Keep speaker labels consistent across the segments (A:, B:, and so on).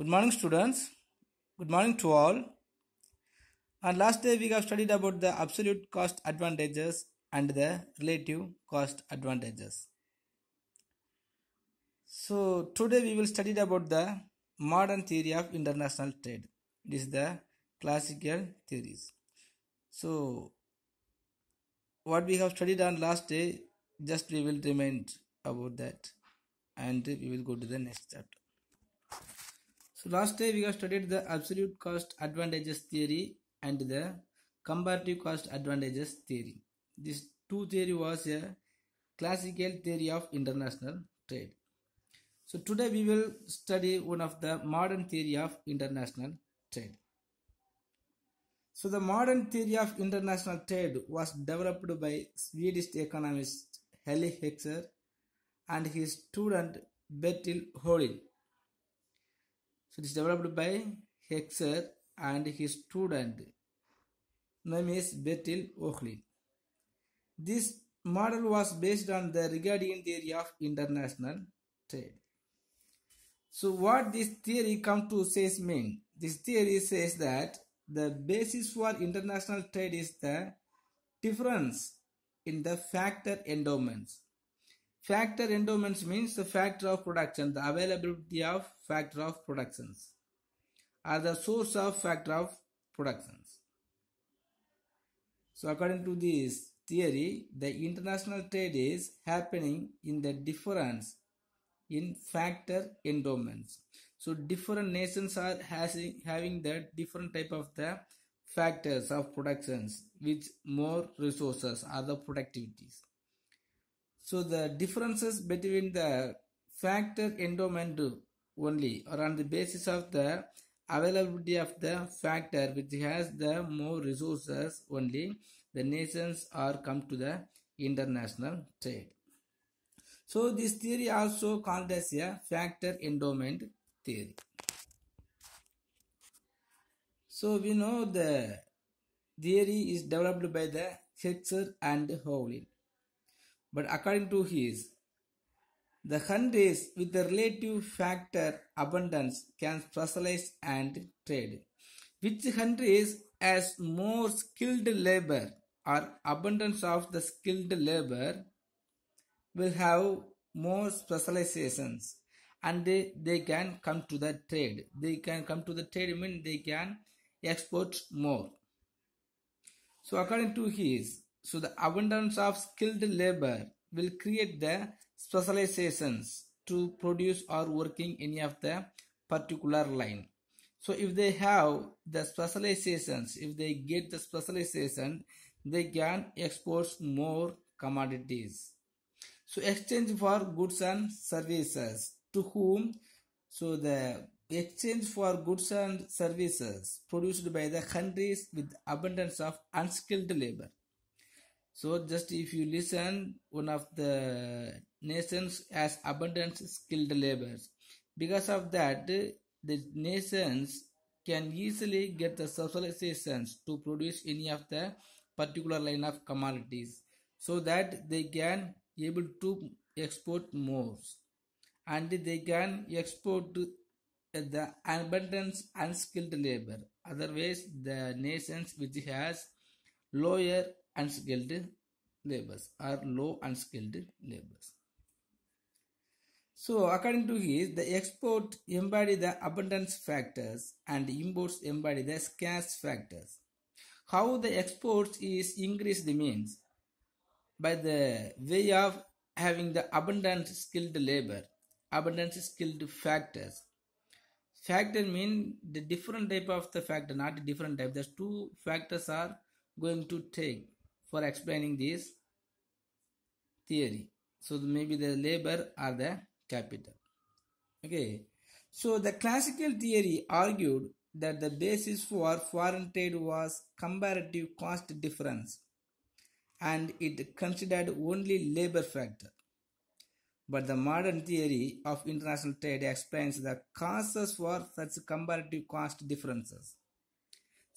A: Good morning, students. Good morning to all. And last day, we have studied about the absolute cost advantages and the relative cost advantages. So, today we will study about the modern theory of international trade. It is the classical theories. So, what we have studied on last day, just we will remind about that and we will go to the next chapter. So last day we have studied the absolute cost advantages theory and the comparative cost advantages theory. This two theory was a classical theory of international trade. So today we will study one of the modern theory of international trade. So the modern theory of international trade was developed by Swedish economist Helle Hexer and his student Bertil Holin so it is developed by Hexer and his student name is Bertil Ohlin. This model was based on the Rigardian theory of international trade. So what this theory come to says mean? This theory says that the basis for international trade is the difference in the factor endowments Factor endowments means the factor of production, the availability of factor of productions or the source of factor of productions. So according to this theory, the international trade is happening in the difference in factor endowments. So different nations are having, having the different type of the factors of productions with more resources are the productivities. So the differences between the factor endowment only or on the basis of the availability of the factor which has the more resources only the nations are come to the international trade. So this theory also called as a factor endowment theory. So we know the theory is developed by the Hetzer and Howlin but according to his. The countries with the relative factor abundance can specialize and trade. Which countries has more skilled labor or abundance of the skilled labor will have more specializations and they, they can come to the trade. They can come to the trade mean they can export more. So according to his so the abundance of skilled labor will create the specializations to produce or working any of the particular line. So if they have the specializations, if they get the specialization, they can export more commodities. So exchange for goods and services to whom? So the exchange for goods and services produced by the countries with abundance of unskilled labor. So just if you listen, one of the nations has abundant skilled labor. Because of that, the nations can easily get the socializations to produce any of the particular line of commodities so that they can able to export more and they can export the abundance unskilled labor otherwise the nations which has lower unskilled laborers or low unskilled laborers. So according to his, the export embody the abundance factors and imports embody the scarce factors. How the exports is increased means by the way of having the abundant skilled labor, abundant skilled factors. Factor mean the different type of the factor, not different type. There's two factors are going to take for explaining this theory. So maybe the labor or the capital. Okay. So the classical theory argued that the basis for foreign trade was comparative cost difference and it considered only labor factor. But the modern theory of international trade explains the causes for such comparative cost differences.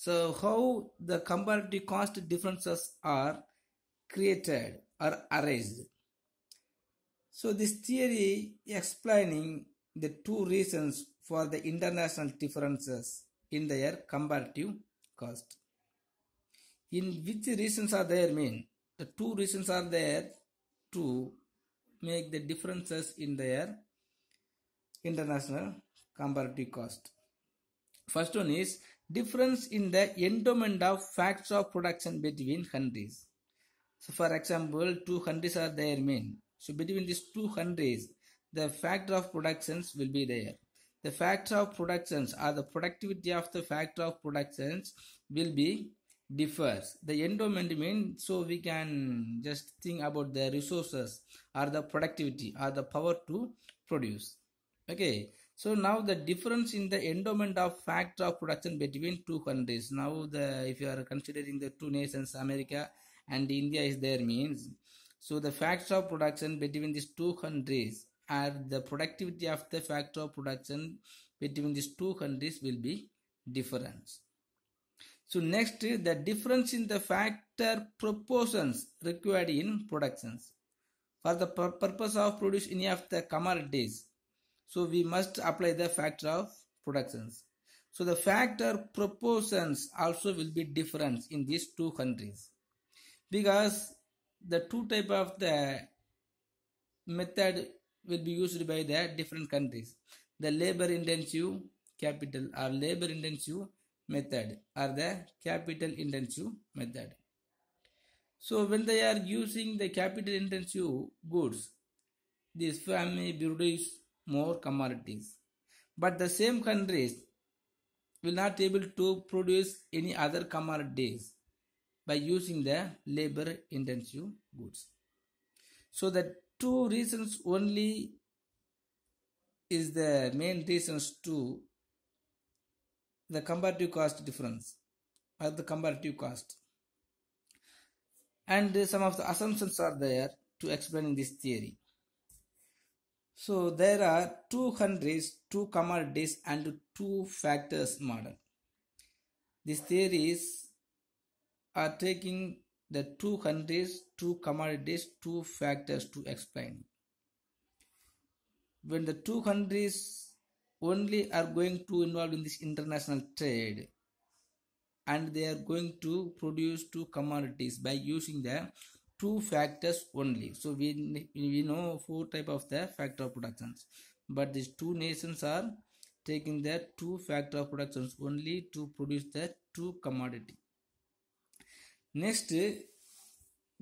A: So how the comparative cost differences are created or arranged. So this theory explaining the two reasons for the international differences in their comparative cost. In which reasons are there mean? The two reasons are there to make the differences in their international comparative cost. First one is difference in the endowment of facts of production between countries. So for example, two countries are there mean. So between these two countries, the factor of productions will be there. The factor of productions or the productivity of the factor of productions will be differs. The endowment means so we can just think about the resources or the productivity or the power to produce. Okay. So now the difference in the endowment of factor of production between two countries. Now the if you are considering the two nations, America and India is their means. So the factor of production between these two countries are the productivity of the factor of production between these two countries will be different. So next is the difference in the factor proportions required in productions. For the purpose of producing any of the commodities so we must apply the factor of productions. So the factor proportions also will be different in these two countries because the two type of the method will be used by the different countries. The labor intensive capital or labor intensive method or the capital intensive method. So when they are using the capital intensive goods, this family produce more commodities. But the same countries will not able to produce any other commodities by using the labor intensive goods. So the two reasons only is the main reasons to the comparative cost difference or the comparative cost. And some of the assumptions are there to explain this theory. So there are two countries, two commodities and two factors model. These theories are taking the two countries, two commodities, two factors to explain. When the two countries only are going to involve in this international trade and they are going to produce two commodities by using the two factors only so we we know four type of the factor of productions but these two nations are taking their two factor of productions only to produce the two commodity next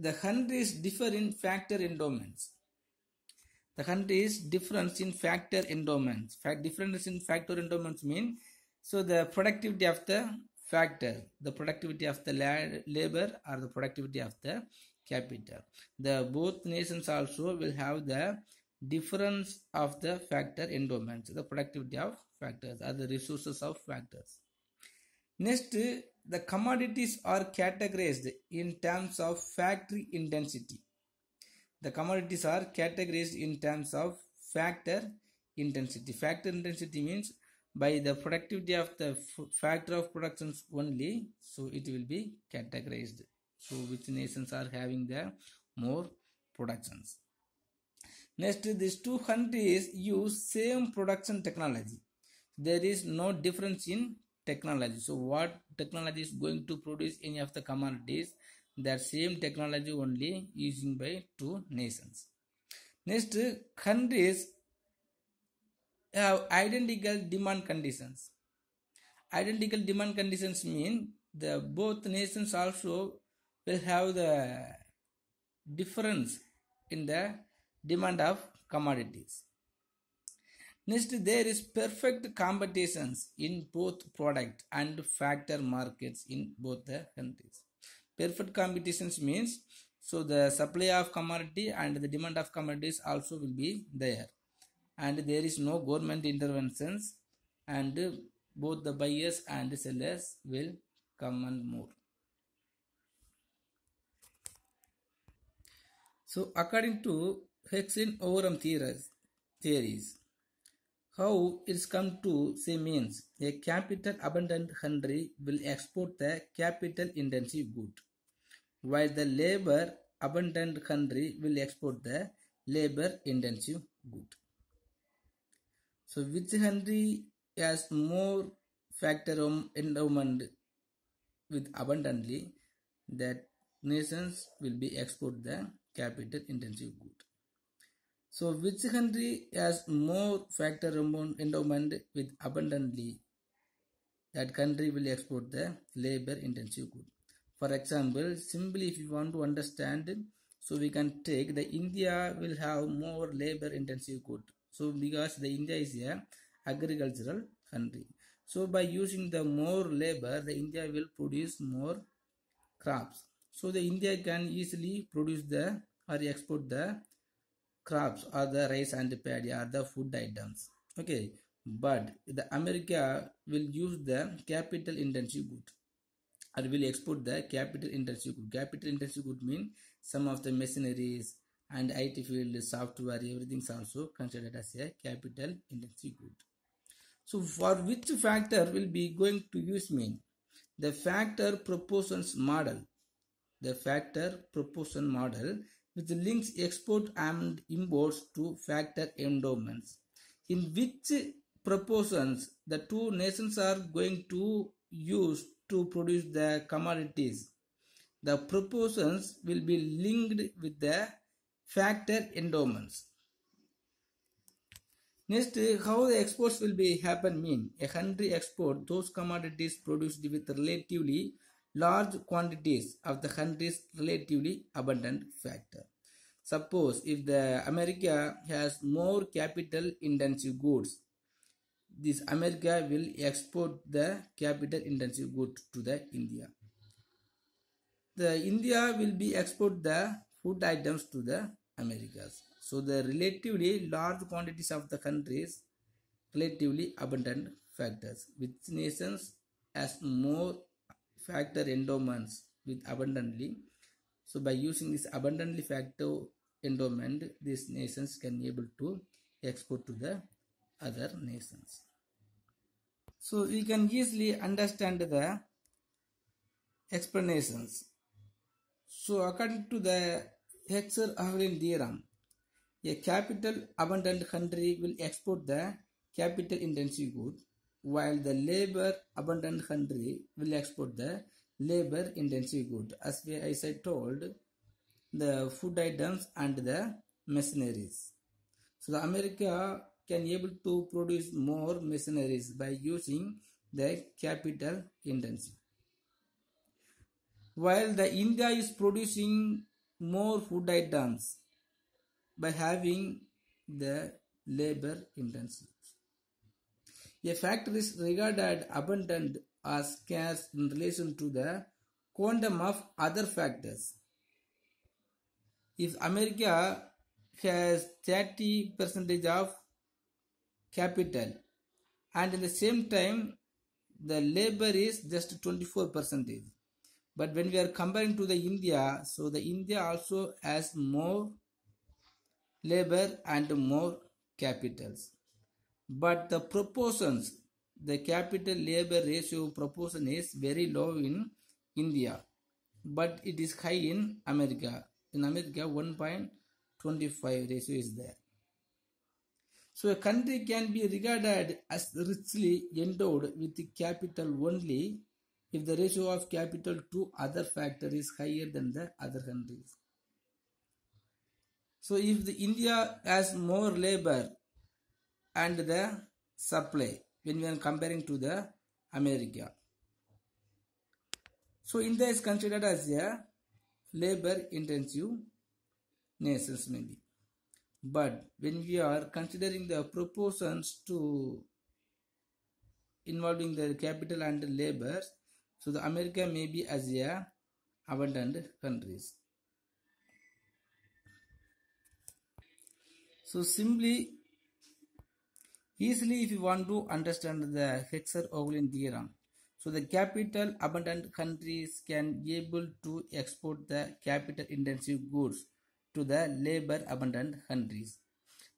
A: the countries differ in factor endowments the countries difference in factor endowments fact difference in factor endowments mean so the productivity of the factor the productivity of the labor or the productivity of the capital. The both nations also will have the difference of the factor endowments, the productivity of factors or the resources of factors. Next, the commodities are categorized in terms of factory intensity. The commodities are categorized in terms of factor intensity. Factor intensity means by the productivity of the factor of productions only, so it will be categorized. So which nations are having the more productions. Next, these two countries use same production technology. There is no difference in technology. So what technology is going to produce any of the commodities? That same technology only using by two nations. Next, countries have identical demand conditions. Identical demand conditions mean the both nations also will have the difference in the demand of commodities. Next, there is perfect competitions in both product and factor markets in both the countries. Perfect competitions means so the supply of commodity and the demand of commodities also will be there. And there is no government interventions and both the buyers and sellers will come and more. So according to Hexin Overham theories, theories, how it's come to say means a capital abundant country will export the capital intensive good, while the labor abundant country will export the labor intensive good. So which country has more factor of endowment with abundantly that nations will be export the capital intensive good. So which country has more factor endowment with abundantly that country will export the labor intensive good. For example, simply if you want to understand it, so we can take the India will have more labor intensive good. So because the India is a agricultural country. So by using the more labor, the India will produce more crops so the india can easily produce the or export the crops or the rice and the paddy or the food items okay but the america will use the capital intensive good or will export the capital intensive good capital intensive good mean some of the machineries and IT field, software, everything is also considered as a capital intensive good. So for which factor will be going to use mean? The factor proportions model the factor proportion model which links export and imports to factor endowments in which proportions the two nations are going to use to produce the commodities the proportions will be linked with the factor endowments Next, how the exports will be happen mean? A country export those commodities produced with relatively large quantities of the country's relatively abundant factor. Suppose if the America has more capital intensive goods, this America will export the capital intensive goods to the India. The India will be export the food items to the Americas. So the relatively large quantities of the countries relatively abundant factors which nations has more factor endowments with abundantly. So by using this abundantly factor endowment, these nations can be able to export to the other nations. So we can easily understand the explanations. So according to the Hexer-Havelin theorem, a capital abundant country will export the capital intensive good while the labor abundant country will export the labor intensive good as we as i told the food items and the machineries so the america can able to produce more machineries by using the capital intensive while the india is producing more food items by having the labor intensive a factor is regarded abundant or scarce in relation to the quantum of other factors. If America has 30 percentage of capital and in the same time the labor is just 24 percentage but when we are comparing to the India so the India also has more labor and more capitals but the proportions, the capital labor ratio proportion is very low in India, but it is high in America. In America, 1.25 ratio is there. So a country can be regarded as richly endowed with capital only if the ratio of capital to other factor is higher than the other countries. So if the India has more labor and the supply when we are comparing to the America. So India is considered as a labor intensive nations maybe. But when we are considering the proportions to involving the capital and labor, so the America may be as a abundant countries. So simply Easily if you want to understand the hexer-Oglin theorem. So the capital abundant countries can able to export the capital intensive goods to the labor abundant countries.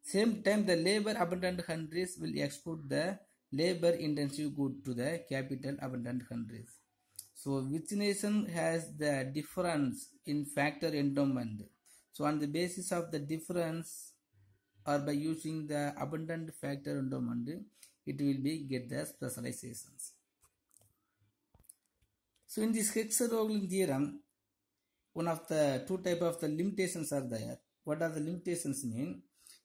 A: Same time the labor abundant countries will export the labor intensive good to the capital abundant countries. So which nation has the difference in factor endowment. So on the basis of the difference or by using the abundant factor endowment, it will be get the specializations. So in this hexagonal theorem, one of the two type of the limitations are there. What are the limitations mean?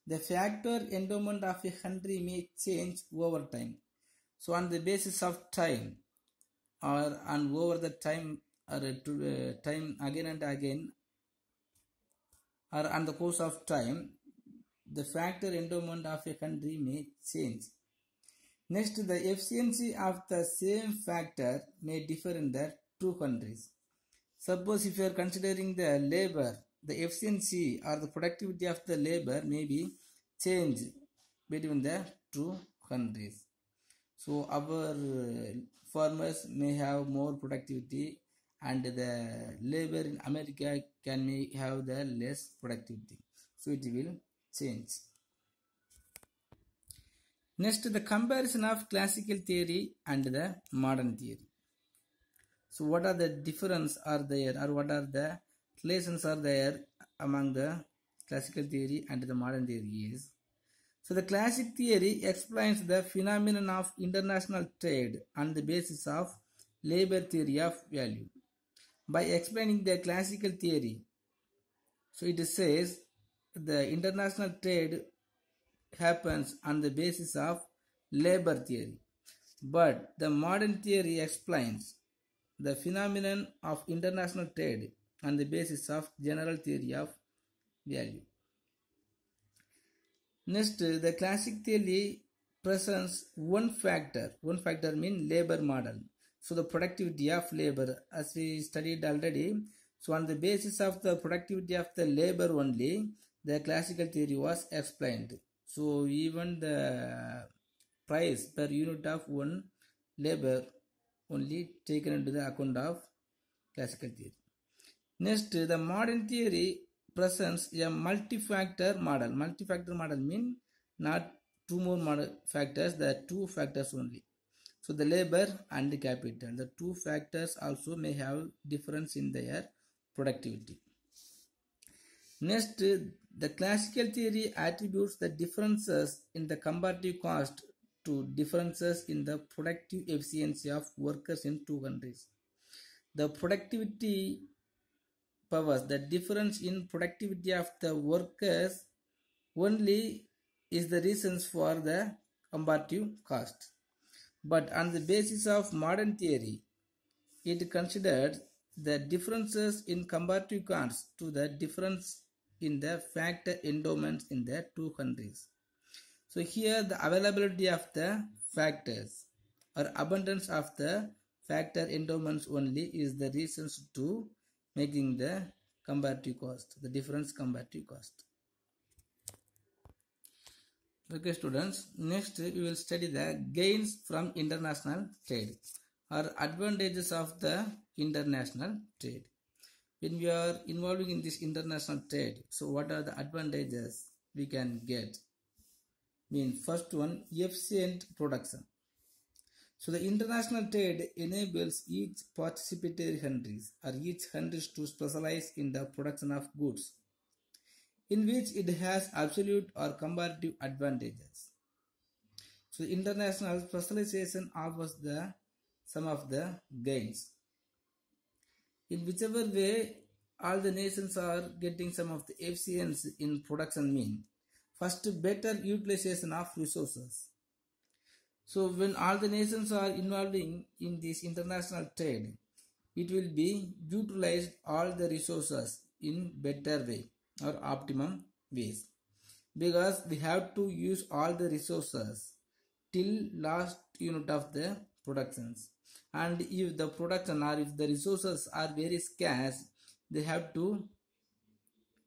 A: The factor endowment of a country may change over time. So on the basis of time or and over the time or uh, to, uh, time again and again or on the course of time the factor endowment of a country may change. Next, the efficiency of the same factor may differ in the two countries. Suppose if you are considering the labor, the efficiency or the productivity of the labor may be changed between the two countries. So our uh, farmers may have more productivity and the labor in America can have the less productivity. So it will change. Next, the comparison of classical theory and the modern theory. So, what are the difference are there, or what are the relations are there among the classical theory and the modern theory is? So, the classic theory explains the phenomenon of international trade on the basis of labor theory of value. By explaining the classical theory, so it says the international trade happens on the basis of labor theory. But the modern theory explains the phenomenon of international trade on the basis of general theory of value. Next, the classic theory presents one factor. One factor means labor model. So the productivity of labor as we studied already. So on the basis of the productivity of the labor only, the classical theory was explained. So even the price per unit of one labor only taken into the account of classical theory. Next, the modern theory presents a multi-factor model. Multi-factor model mean not two more model factors, the two factors only. So the labor and the capital, the two factors also may have difference in their productivity. Next, the classical theory attributes the differences in the comparative cost to differences in the productive efficiency of workers in two countries. The productivity powers, the difference in productivity of the workers only is the reasons for the comparative cost. But on the basis of modern theory, it considered the differences in comparative costs to the difference in the factor endowments in the two countries. So here the availability of the factors or abundance of the factor endowments only is the reasons to making the comparative cost, the difference comparative cost. Okay students, next we will study the gains from international trade or advantages of the international trade when we are involving in this international trade so what are the advantages we can get mean first one efficient production so the international trade enables each participatory countries or each countries to specialize in the production of goods in which it has absolute or comparative advantages so international specialization offers the some of the gains in whichever way all the nations are getting some of the efficiency in production mean first better utilization of resources so when all the nations are involving in this international trade it will be utilized all the resources in better way or optimum ways because we have to use all the resources till last unit of the productions and if the production or if the resources are very scarce they have to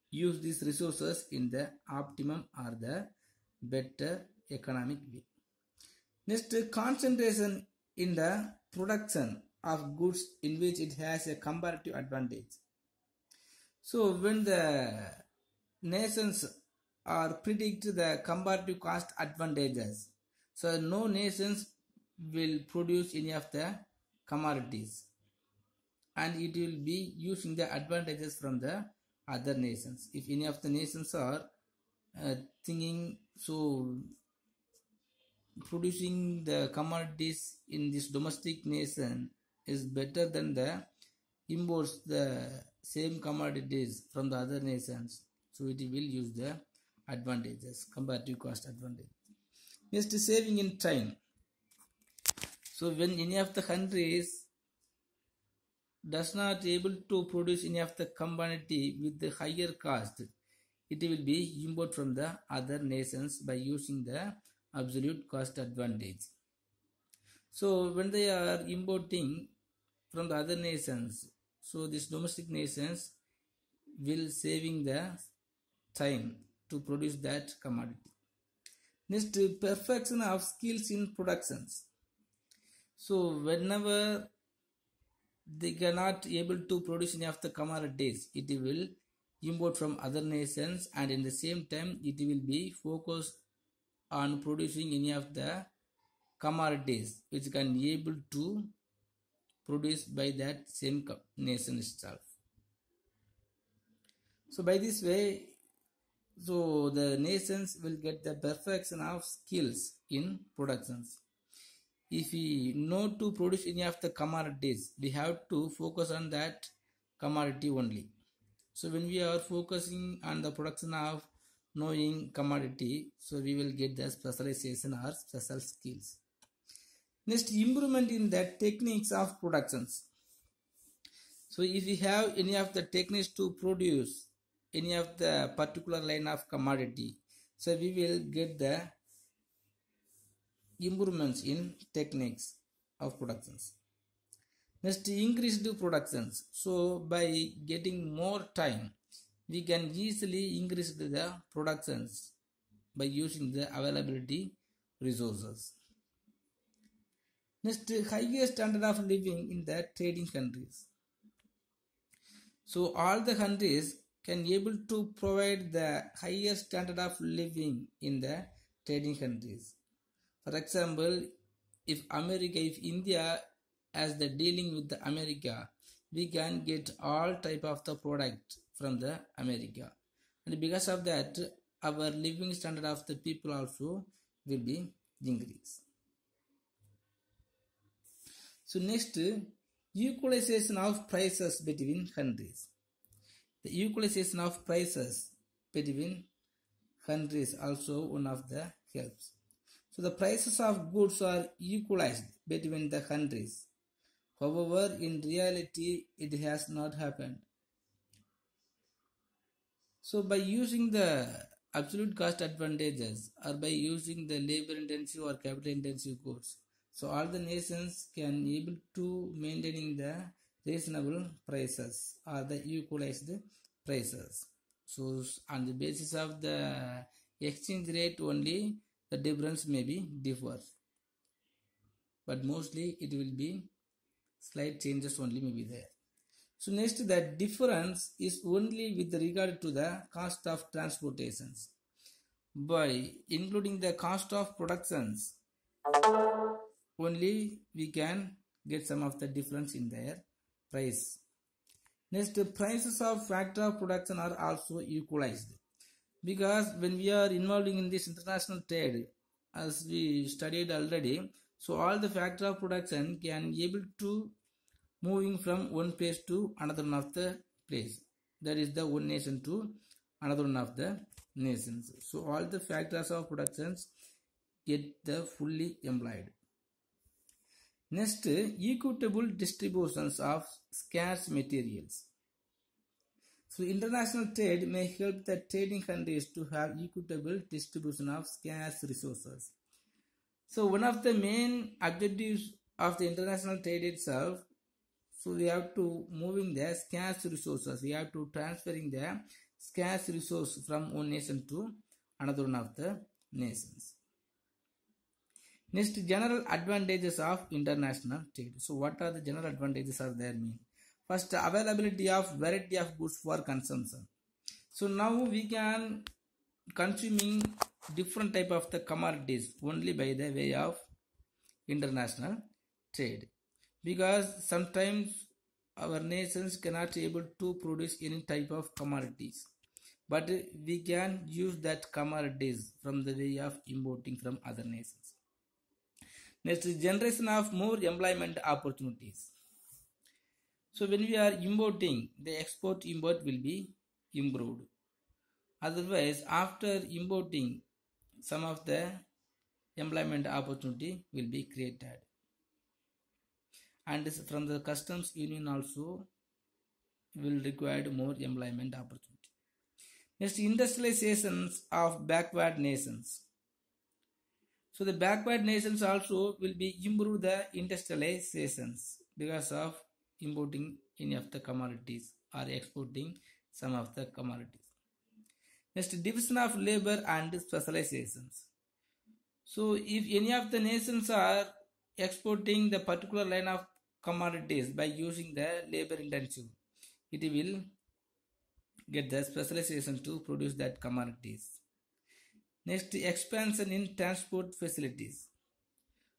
A: use these resources in the optimum or the better economic way next concentration in the production of goods in which it has a comparative advantage so when the nations are predict the comparative cost advantages so no nations will produce any of the commodities and it will be using the advantages from the other nations if any of the nations are uh, thinking so producing the commodities in this domestic nation is better than the imports the same commodities from the other nations so it will use the advantages comparative cost advantage next saving in time so when any of the countries does not able to produce any of the commodity with the higher cost, it will be imported from the other nations by using the absolute cost advantage. So when they are importing from the other nations, so these domestic nations will saving the time to produce that commodity. Next, perfection of skills in productions. So whenever they cannot able to produce any of the commodities, it will import from other nations and in the same time it will be focused on producing any of the commodities which can be able to produce by that same nation itself. So by this way, so the nations will get the perfection of skills in productions if we know to produce any of the commodities we have to focus on that commodity only so when we are focusing on the production of knowing commodity so we will get the specialization or special skills next improvement in the techniques of productions so if we have any of the techniques to produce any of the particular line of commodity so we will get the improvements in techniques of productions. Next, increased productions. So, by getting more time, we can easily increase the productions by using the availability resources. Next, higher standard of living in the trading countries. So, all the countries can able to provide the higher standard of living in the trading countries. For example, if America, if India as the dealing with the America, we can get all type of the product from the America. And because of that, our living standard of the people also will be increased. So next, equalization of prices between countries. The equalization of prices between countries also one of the helps. So the prices of goods are equalized between the countries. However, in reality, it has not happened. So by using the absolute cost advantages or by using the labor intensive or capital intensive goods, so all the nations can able to maintaining the reasonable prices or the equalized prices. So on the basis of the exchange rate only the difference may be differs but mostly it will be slight changes only may be there so next that difference is only with regard to the cost of transportations by including the cost of productions only we can get some of the difference in their price next prices of factor of production are also equalized because when we are involving in this international trade as we studied already so all the factor of production can able to moving from one place to another one of the place that is the one nation to another one of the nations so all the factors of productions get the fully employed next equitable distributions of scarce materials so international trade may help the trading countries to have equitable distribution of scarce resources. So one of the main objectives of the international trade itself, so we have to moving the scarce resources. We have to transferring the scarce resource from one nation to another one of the nations. Next, general advantages of international trade. So what are the general advantages of there mean? first availability of variety of goods for consumption so now we can consuming different type of the commodities only by the way of international trade because sometimes our nations cannot able to produce any type of commodities but we can use that commodities from the way of importing from other nations next generation of more employment opportunities so when we are importing, the export import will be improved. Otherwise, after importing, some of the employment opportunity will be created. And from the customs union also will require more employment opportunity. Next, industrializations of backward nations. So the backward nations also will be improve the industrializations because of importing any of the commodities or exporting some of the commodities. Next, division of labor and specializations. So, if any of the nations are exporting the particular line of commodities by using the labor intensive, it will get the specialization to produce that commodities. Next, expansion in transport facilities.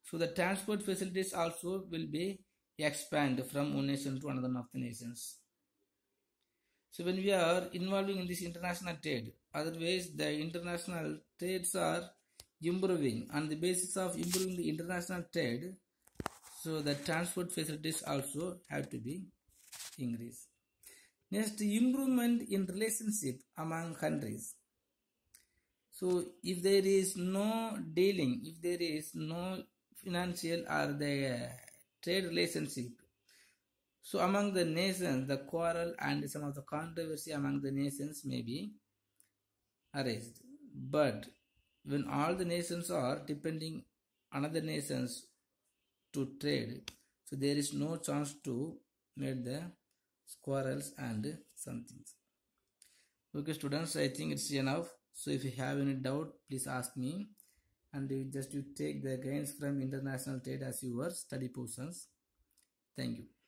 A: So, the transport facilities also will be expand from one nation to another of the nations. So when we are involving in this international trade, otherwise the international trades are improving. On the basis of improving the international trade, so the transport facilities also have to be increased. Next, improvement in relationship among countries. So if there is no dealing, if there is no financial or the trade relationship. So among the nations, the quarrel and some of the controversy among the nations may be arranged. But when all the nations are depending on other nations to trade, so there is no chance to make the quarrels and some things. Okay students, I think it's enough. So if you have any doubt, please ask me and you just you take the gains from international trade as your study portions. Thank you.